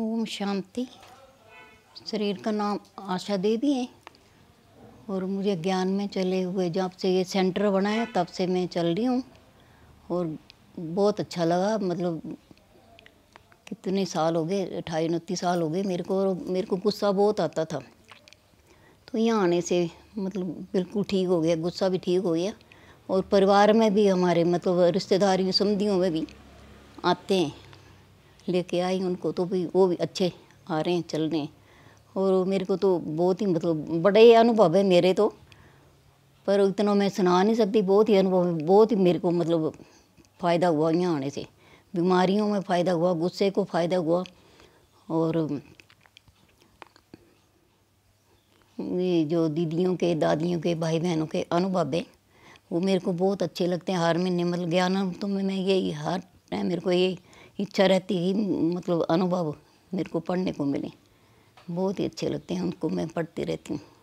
ओम शांति शरीर का नाम आशा देवी है और मुझे ज्ञान में चले हुए जब से ये सेंटर बनाया तब से मैं चल रही हूँ और बहुत अच्छा लगा मतलब कितने साल हो गए अठाई उनतीस साल हो गए मेरे को मेरे को गुस्सा बहुत आता था तो यहाँ आने से मतलब बिल्कुल ठीक हो गया गुस्सा भी ठीक हो गया और परिवार में भी हमारे मतलब रिश्तेदारियों समझियों में भी आते हैं लेके आई उनको तो भी वो भी अच्छे आ रहे हैं चल रहे हैं और मेरे को तो बहुत ही मतलब बड़े अनुभव है मेरे तो पर इतना मैं सुना नहीं सकती बहुत ही अनुभव बहुत ही मेरे को मतलब फ़ायदा हुआ यहाँ आने से बीमारियों में फ़ायदा हुआ गुस्से को फ़ायदा हुआ और ये जो दीदियों के दादियों के भाई बहनों के अनुभव है वो मेरे को बहुत अच्छे लगते हैं हर महीने मतलब ज्ञान तो मैं यही हर टाइम मेरे को यही इच्छा रहती ही मतलब अनुभव मेरे को पढ़ने को मिले बहुत ही अच्छे लगते हैं उनको मैं पढ़ती रहती हूँ